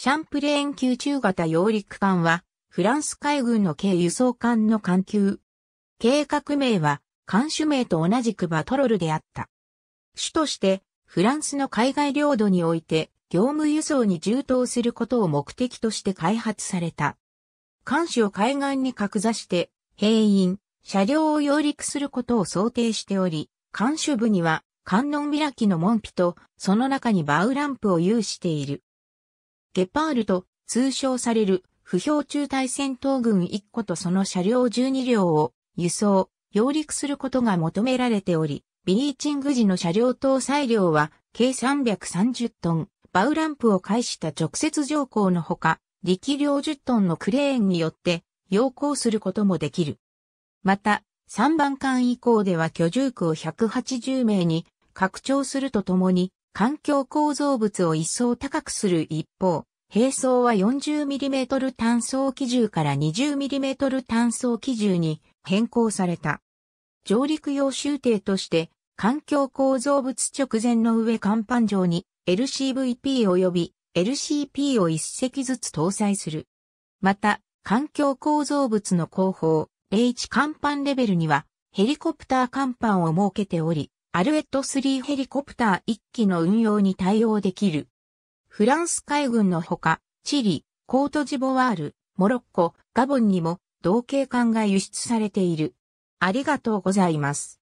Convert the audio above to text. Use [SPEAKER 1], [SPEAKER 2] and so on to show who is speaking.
[SPEAKER 1] シャンプレーン級中型揚陸艦は、フランス海軍の軽輸送艦の艦級。計画名は、艦種名と同じくバトロルであった。主として、フランスの海外領土において、業務輸送に充当することを目的として開発された。艦種を海岸に格座して、兵員、車両を揚陸することを想定しており、艦首部には、観音開きの門扉と、その中にバウランプを有している。ゲパールと通称される不評中隊戦闘軍1個とその車両12両を輸送、揚陸することが求められており、ビリーチング時の車両搭載量は計330トン、バウランプを介した直接乗降のほか、力量10トンのクレーンによって要行することもできる。また、3番艦以降では居住区を180名に拡張するとともに、環境構造物を一層高くする一方、並走は 40mm 単層基準から 20mm 単層基準に変更された。上陸用集艇として、環境構造物直前の上甲板上に LCVP 及び LCP を一隻ずつ搭載する。また、環境構造物の後方、H 甲板レベルには、ヘリコプター甲板を設けており、アルエット3ヘリコプター1機の運用に対応できる。フランス海軍のほか、チリ、コートジボワール、モロッコ、ガボンにも同型艦が輸出されている。ありがとうございます。